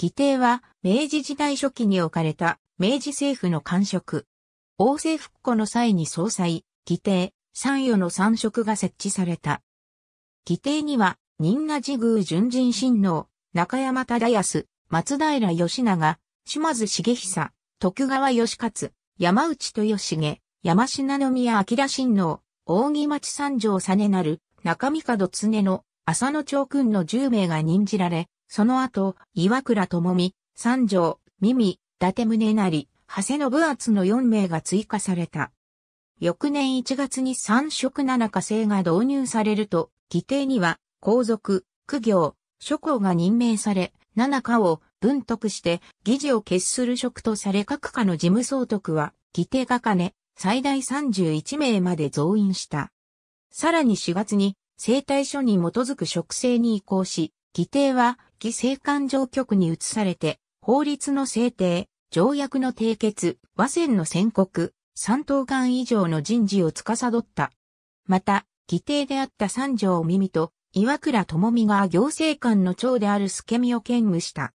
規定は明治時代初期に置かれた明治政府の官職。王政復古の際に総裁、規定、参与の三職が設置された。規定には、仁和寺宮純人親王、中山忠康、松平義長、島津重久、徳川義勝、山内豊重、山品宮明親王、大木町三条実なる、中三門常の、浅野長君の10名が任じられ、その後、岩倉智美、三条、ミミ、伊達宗成、長谷信厚の4名が追加された。翌年1月に三色七課制が導入されると、規定には、皇族、苦行、諸侯が任命され、七課を文徳して、議事を決する職とされ各課の事務総督は、規定が金、最大31名まで増員した。さらに4月に、生態書に基づく職制に移行し、規定は、儀政官上局に移されて、法律の制定、条約の締結、和戦の宣告、三等間以上の人事を司った。また、議定であった三条耳と岩倉智美が行政官の長である助見を兼務した。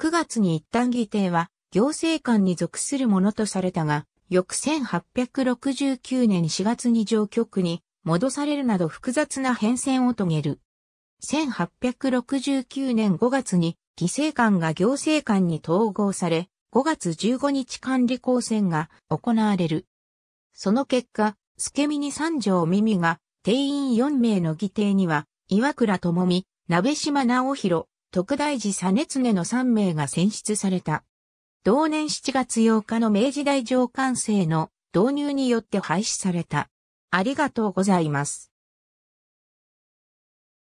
9月に一旦議定は行政官に属するものとされたが、翌1869年4月に上局に戻されるなど複雑な変遷を遂げる。1869年5月に、犠牲官が行政官に統合され、5月15日管理公選が行われる。その結果、助見に三条耳が、定員4名の議定には、岩倉智美、鍋島直弘、特大寺熱根の3名が選出された。同年7月8日の明治大上官制の導入によって廃止された。ありがとうございます。